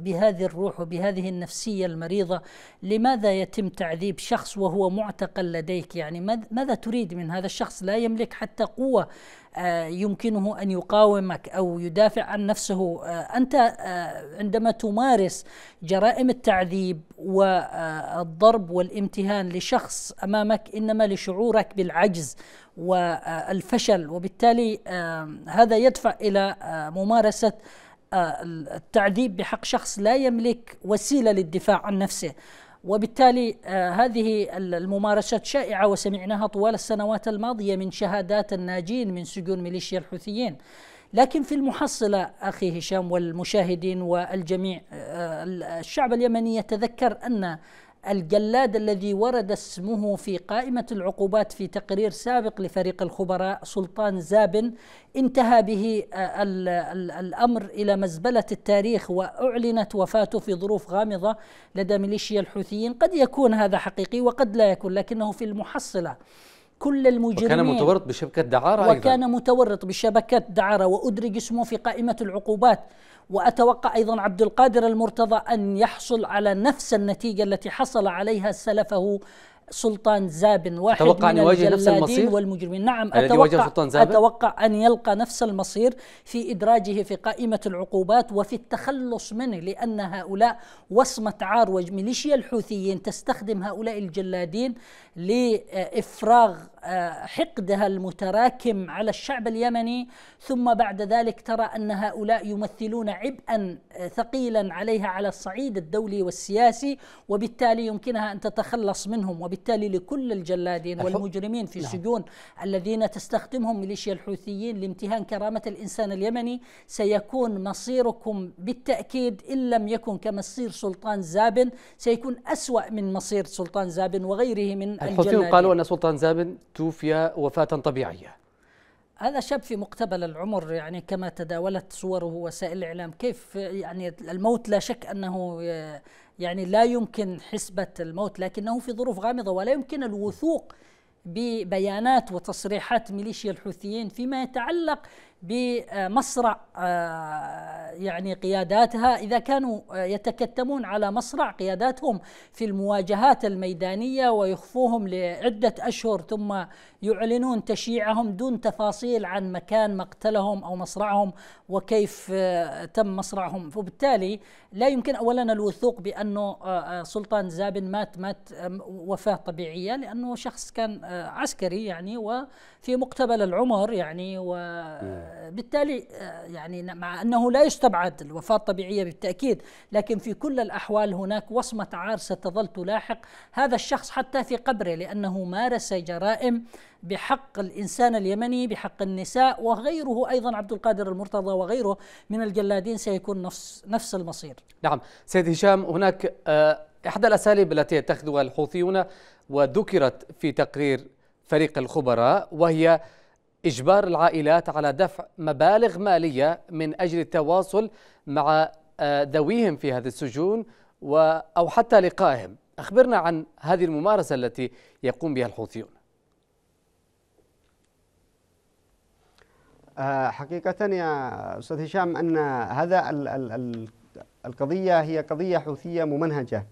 بهذه الروح وبهذه النفسية المريضة لماذا يتم تعذيب شخص وهو معتقل لديك يعني ماذا تريد من هذا الشخص لا يملك حتى قوة آه، يمكنه أن يقاومك أو يدافع عن نفسه آه، أنت آه، عندما تمارس جرائم التعذيب والضرب والامتهان لشخص أمامك إنما لشعورك بالعجز والفشل وبالتالي هذا يدفع إلى ممارسة التعذيب بحق شخص لا يملك وسيلة للدفاع عن نفسه وبالتالي آه، هذه الممارسات شائعة وسمعناها طوال السنوات الماضية من شهادات الناجين من سجون ميليشيا الحوثيين لكن في المحصلة أخي هشام والمشاهدين والجميع آه، الشعب اليمني يتذكر أن الجلاد الذي ورد اسمه في قائمة العقوبات في تقرير سابق لفريق الخبراء سلطان زابن انتهى به آه، الأمر إلى مزبلة التاريخ وأعلنت وفاته في ظروف غامضة لدى ميليشيا الحوثيين قد يكون هذا حقيقي وقد لا يكون لكنه في المحصلة كل المجرمين وكان متورط بشبكة دعارة وكان أيضا. متورط بشبكة دعارة وأدرج اسمه في قائمة العقوبات وأتوقع أيضا عبد القادر المرتضى أن يحصل على نفس النتيجة التي حصل عليها سلفه سلطان زابن واحد أتوقع من الجلادين والمجرمين نعم يعني أتوقع, سلطان زابن؟ أتوقع أن يلقى نفس المصير في إدراجه في قائمة العقوبات وفي التخلص منه لأن هؤلاء وصمة عار وميليشيا الحوثيين تستخدم هؤلاء الجلادين لافراغ آه، حقدها المتراكم على الشعب اليمني ثم بعد ذلك ترى ان هؤلاء يمثلون عبئا آه، ثقيلا عليها على الصعيد الدولي والسياسي وبالتالي يمكنها ان تتخلص منهم وبالتالي لكل الجلادين والمجرمين في نعم. السجون الذين تستخدمهم ميليشيا الحوثيين لامتهان كرامه الانسان اليمني سيكون مصيركم بالتاكيد ان لم يكن كمصير سلطان زابن سيكون اسوا من مصير سلطان زابن وغيره من الحوثيون قالوا أن سلطان زابن توفي وفاة طبيعية هذا شاب في مقتبل العمر يعني كما تداولت صوره وسائل الإعلام كيف يعني الموت لا شك أنه يعني لا يمكن حسبة الموت لكنه في ظروف غامضة ولا يمكن الوثوق ببيانات وتصريحات ميليشيا الحوثيين فيما يتعلق بمصرع آه، يعني قياداتها إذا كانوا آه، يتكتمون على مصرع قياداتهم في المواجهات الميدانية ويخفوهم لعدة أشهر ثم يعلنون تشييعهم دون تفاصيل عن مكان مقتلهم أو مصرعهم وكيف آه، تم مصرعهم وبالتالي لا يمكن أولا الوثوق بأنه سلطان زابن مات مات وفاة طبيعية لأنه شخص كان عسكري يعني وفي مقتبل العمر يعني و نعم. بالتالي آه، يعني مع انه لا يستبعد الوفاه الطبيعيه بالتاكيد لكن في كل الاحوال هناك وصمه عار ستظل تلاحق هذا الشخص حتى في قبره لانه مارس جرائم بحق الانسان اليمني بحق النساء وغيره ايضا عبد القادر المرتضى وغيره من الجلادين سيكون نفس نفس المصير. نعم سيد هشام هناك آه، احدى الاساليب التي يتخذها الحوثيون وذكرت في تقرير فريق الخبراء وهي إجبار العائلات على دفع مبالغ مالية من أجل التواصل مع آه، ذويهم في هذه السجون أو حتى لقائهم أخبرنا عن هذه الممارسة التي يقوم بها الحوثيون آه، حقيقة يا أستاذ هشام أن هذا القضية هي قضية حوثية ممنهجة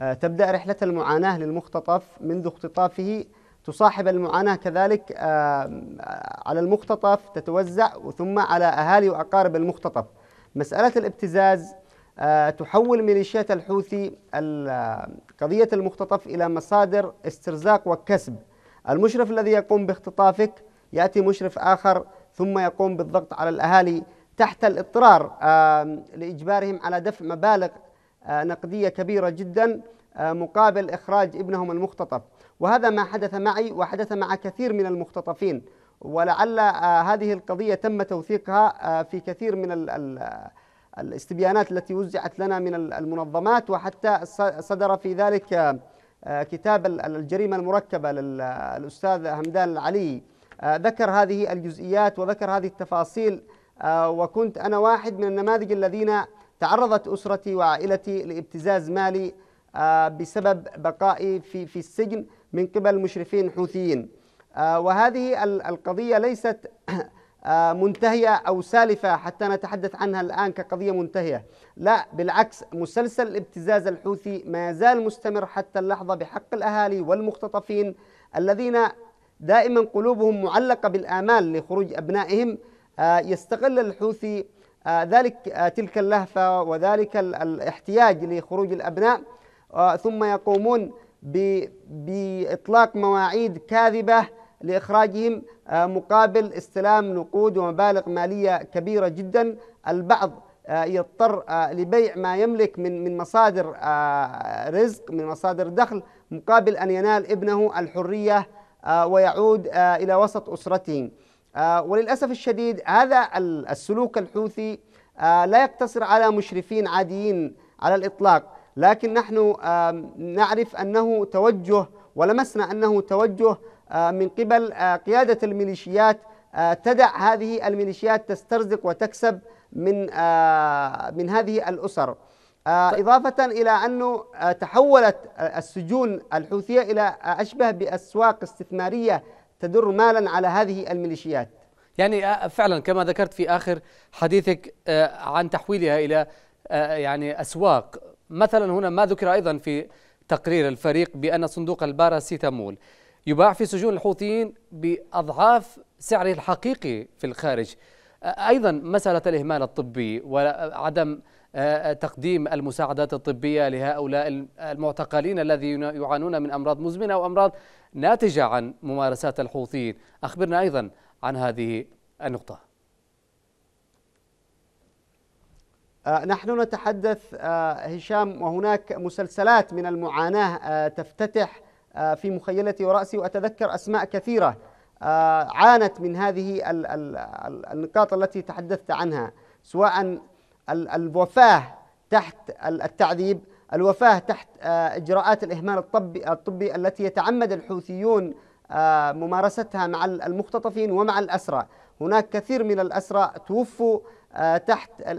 آه، تبدأ رحلة المعاناة للمختطف منذ اختطافه تصاحب المعاناة كذلك آه، على المختطف تتوزع ثم على أهالي وأقارب المختطف مسألة الابتزاز آه، تحول ميليشيات الحوثي آه، قضية المختطف إلى مصادر استرزاق وكسب المشرف الذي يقوم باختطافك يأتي مشرف آخر ثم يقوم بالضغط على الأهالي تحت الاضطرار لإجبارهم على دفع مبالغ نقدية كبيرة جدا مقابل إخراج ابنهم المختطف وهذا ما حدث معي وحدث مع كثير من المختطفين ولعل آه، هذه القضية تم توثيقها آه، في كثير من الاستبيانات التي وزعت لنا من المنظمات وحتى صدر في ذلك آه، كتاب الجريمة المركبة للأستاذ همدان العلي ذكر هذه الجزئيات وذكر هذه التفاصيل وكنت أنا واحد من النماذج الذين تعرضت أسرتي وعائلتي لابتزاز مالي بسبب بقائي في في السجن من قبل مشرفين حوثيين آه، وهذه القضية ليست <coughs> آه، منتهية أو سالفة حتى نتحدث عنها الآن كقضية منتهية لا بالعكس مسلسل الابتزاز الحوثي ما زال مستمر حتى اللحظة بحق الأهالي والمختطفين الذين دائما قلوبهم معلقة بالآمال لخروج أبنائهم آه، يستغل الحوثي ذلك تلك اللهفة وذلك الاحتياج لخروج الأبناء ثم يقومون بإطلاق مواعيد كاذبة لإخراجهم آه، مقابل استلام نقود ومبالغ مالية كبيرة جدا البعض آه، يضطر آه، لبيع ما يملك من من مصادر رزق من مصادر دخل مقابل أن ينال ابنه الحرية ويعود إلى وسط أسرته وللأسف الشديد هذا السلوك الحوثي لا يقتصر على مشرفين عاديين على الإطلاق لكن نحن نعرف أنه توجه ولمسنا أنه توجه من قبل قيادة الميليشيات تدع هذه الميليشيات تسترزق وتكسب من من هذه الأسر إضافة إلى أنه تحولت السجون الحوثية إلى أشبه بأسواق استثمارية تدر مالا على هذه الميليشيات يعني فعلا كما ذكرت في آخر حديثك عن تحويلها إلى يعني أسواق مثلا هنا ما ذكر أيضا في تقرير الفريق بأن صندوق الباراسيتامول يباع في سجون الحوثيين بأضعاف سعره الحقيقي في الخارج أيضا مسألة الإهمال الطبي وعدم آه، آه، تقديم المساعدات الطبية لهؤلاء المعتقلين الذين يعانون من أمراض مزمنة وأمراض ناتجة عن ممارسات الحوثيين أخبرنا أيضا عن هذه النقطة آه، نحن نتحدث آه، هشام وهناك مسلسلات من المعاناة آه، تفتتح في مخيلتي ورأسي وأتذكر أسماء كثيرة عانت من هذه النقاط التي تحدثت عنها سواء الوفاة تحت التعذيب الوفاة تحت إجراءات الإهمال الطبي, الطبي التي يتعمد الحوثيون ممارستها مع المختطفين ومع الأسرى هناك كثير من الأسرى توفوا آه، تحت آه،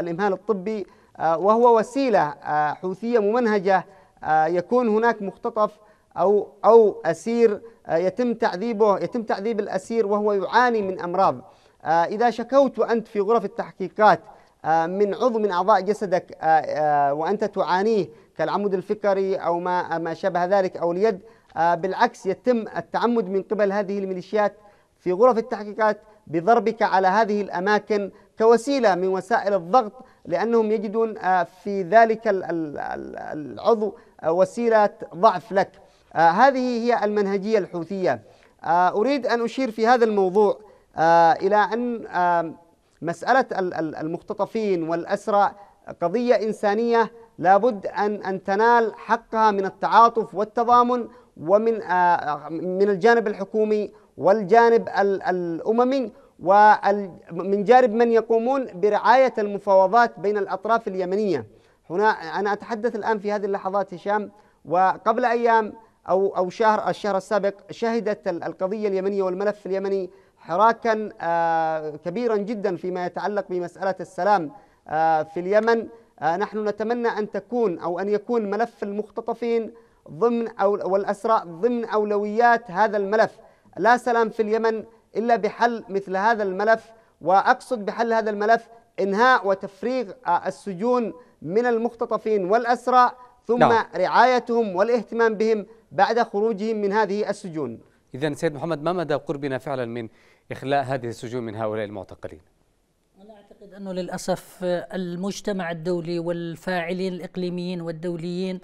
الإمهال الطبي آه، وهو وسيلة حوثية ممنهجة يكون هناك مختطف أو أو أسير يتم تعذيبه يتم تعذيب الأسير وهو يعاني من أمراض إذا شكوت وأنت في غرف التحقيقات من عضو من أعضاء جسدك وأنت تعانيه كالعمود الفكري أو ما ما شابه ذلك أو اليد بالعكس يتم التعمد من قبل هذه الميليشيات في غرف التحقيقات بضربك على هذه الأماكن كوسيله من وسائل الضغط لانهم يجدون آه، في ذلك العضو آه، وسيله ضعف لك. آه، هذه هي المنهجيه الحوثيه. اريد ان اشير في هذا الموضوع الى ان مساله المختطفين والاسرى قضيه انسانيه لابد ان ان تنال حقها من التعاطف والتضامن ومن من الجانب الحكومي والجانب الاممي ومن جانب من يقومون برعاية المفاوضات بين الأطراف اليمنية هنا أنا أتحدث الآن في هذه اللحظات هشام وقبل أيام أو أو شهر الشهر السابق شهدت القضية اليمنية والملف اليمني حراكا آه، كبيرا جدا فيما يتعلق بمسألة السلام آه، في اليمن آه، نحن نتمنى أن تكون أو أن يكون ملف المختطفين ضمن أو والأسرى ضمن أولويات هذا الملف لا سلام في اليمن إلا بحل مثل هذا الملف وأقصد بحل هذا الملف إنهاء وتفريغ آه، السجون من المختطفين والأسرى ثم نعم. رعايتهم والاهتمام بهم بعد خروجهم من هذه السجون إذا سيد محمد ما مدى قربنا فعلا من إخلاء هذه السجون من هؤلاء المعتقلين أنا أعتقد أنه للأسف آه، المجتمع الدولي والفاعلين الإقليميين والدوليين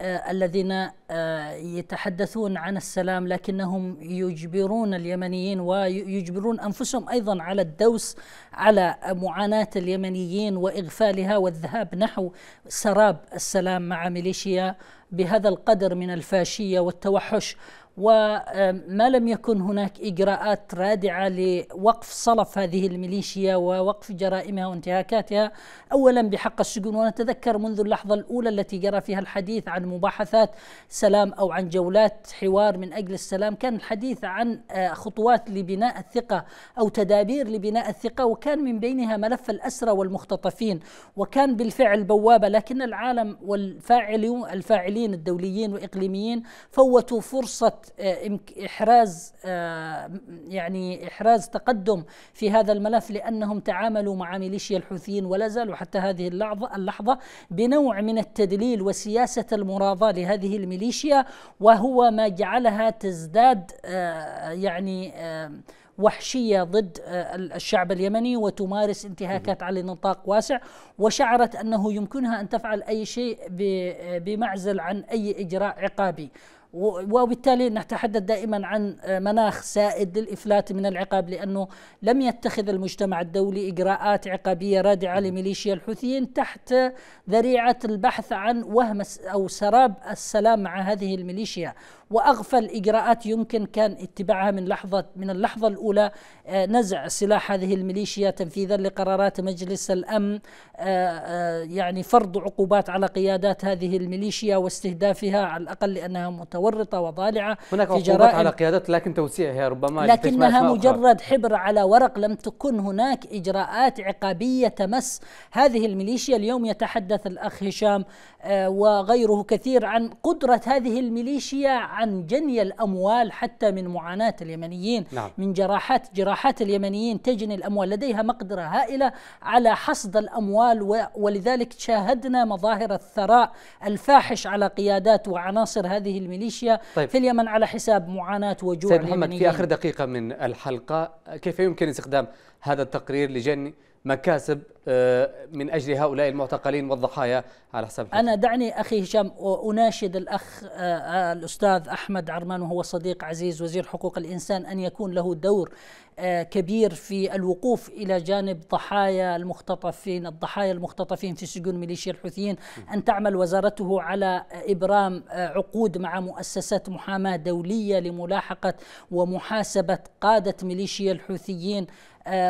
آه، الذين آه، يتحدثون عن السلام لكنهم يجبرون اليمنيين ويجبرون انفسهم ايضا على الدوس على معاناه اليمنيين واغفالها والذهاب نحو سراب السلام مع ميليشيا بهذا القدر من الفاشيه والتوحش وما لم يكن هناك إجراءات رادعة لوقف صلف هذه الميليشيا ووقف جرائمها وانتهاكاتها أولا بحق السجون ونتذكر منذ اللحظة الأولى التي جرى فيها الحديث عن مباحثات سلام أو عن جولات حوار من أجل السلام كان الحديث عن آه، خطوات لبناء الثقة أو تدابير لبناء الثقة وكان من بينها ملف الأسرى والمختطفين وكان بالفعل بوابة لكن العالم والفاعلين الدوليين وإقليميين فوتوا فرصة آه، إحراز آه، يعني إحراز تقدم في هذا الملف لأنهم تعاملوا مع ميليشيا الحوثيين ولا زالوا حتى هذه اللحظة, اللحظة بنوع من التدليل وسياسة المراضاة لهذه الميليشيا وهو ما جعلها تزداد آه، يعني وحشيه ضد الشعب اليمني وتمارس انتهاكات على نطاق واسع وشعرت انه يمكنها ان تفعل اي شيء بمعزل عن اي اجراء عقابي وبالتالي نتحدث دائما عن مناخ سائد للافلات من العقاب لانه لم يتخذ المجتمع الدولي اجراءات عقابيه رادعه لميليشيا الحوثيين تحت ذريعه البحث عن وهم او سراب السلام مع هذه الميليشيا واغفل اجراءات يمكن كان اتباعها من لحظه من اللحظه الاولى آه، نزع سلاح هذه الميليشيا تنفيذا لقرارات مجلس الامن آه، آه، يعني فرض عقوبات على قيادات هذه الميليشيا واستهدافها على الاقل لانها متورطه وضالعه هناك في جرائم على قيادات لكن توسيعها ربما لكنها مجرد حبر على ورق لم تكن هناك اجراءات عقابيه تمس هذه الميليشيا اليوم يتحدث الاخ هشام وغيره كثير عن قدره هذه الميليشيا عن جني الأموال حتى من معاناة اليمنيين نعم. من جراحات جراحات اليمنيين تجني الأموال لديها مقدرة هائلة على حصد الأموال ولذلك شاهدنا مظاهر الثراء الفاحش على قيادات وعناصر هذه الميليشيا طيب. في اليمن على حساب معاناة وجوع سيد محمد في آخر دقيقة من الحلقة كيف يمكن استخدام هذا التقرير لجني مكاسب آه، من أجل هؤلاء المعتقلين والضحايا على حساب أنا دعني أخي هشام أناشد الأخ آه، آه، الأستاذ أحمد عرمان وهو صديق عزيز وزير حقوق الإنسان أن يكون له دور كبير في الوقوف الى جانب ضحايا المختطفين الضحايا المختطفين في سجون ميليشيا الحوثيين ان تعمل وزارته على ابرام عقود مع مؤسسات محاماه دوليه لملاحقه ومحاسبه قاده ميليشيا الحوثيين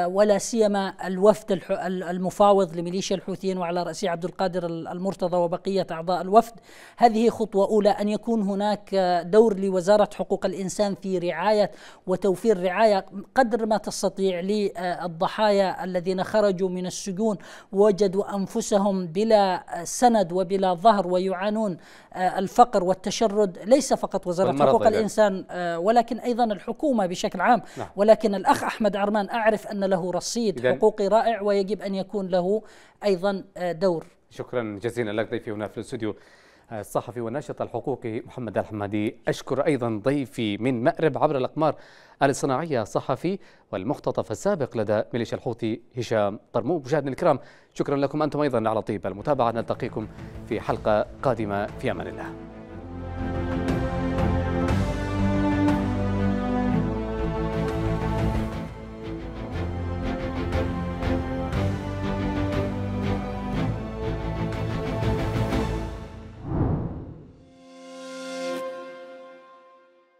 ولا سيما الوفد المختطف المفاوض لميليشيا الحوثيين وعلى رأسي عبد القادر المرتضى وبقية أعضاء الوفد هذه خطوة أولى أن يكون هناك دور لوزارة حقوق الإنسان في رعاية وتوفير رعاية قدر ما تستطيع للضحايا الذين خرجوا من السجون وجدوا أنفسهم بلا سند وبلا ظهر ويعانون الفقر والتشرد ليس فقط وزارة حقوق يعني. الإنسان آه، ولكن أيضا الحكومة بشكل عام نعم. ولكن الأخ أحمد عرمان أعرف أن له رصيد حقوقي رائع ويجب أن يكون يكون له أيضا آه، دور شكرا جزيلا لك ضيفي هنا في الاستوديو آه، الصحفي والناشط الحقوقي محمد الحمادي أشكر أيضا ضيفي من مأرب عبر الأقمار الصناعية الصحفي والمختطف السابق لدى ميليشيا الحوثي هشام طرمو مشاهدينا الكرام شكرا لكم أنتم أيضا على طيب المتابعة نلتقيكم في حلقة قادمة في أمان الله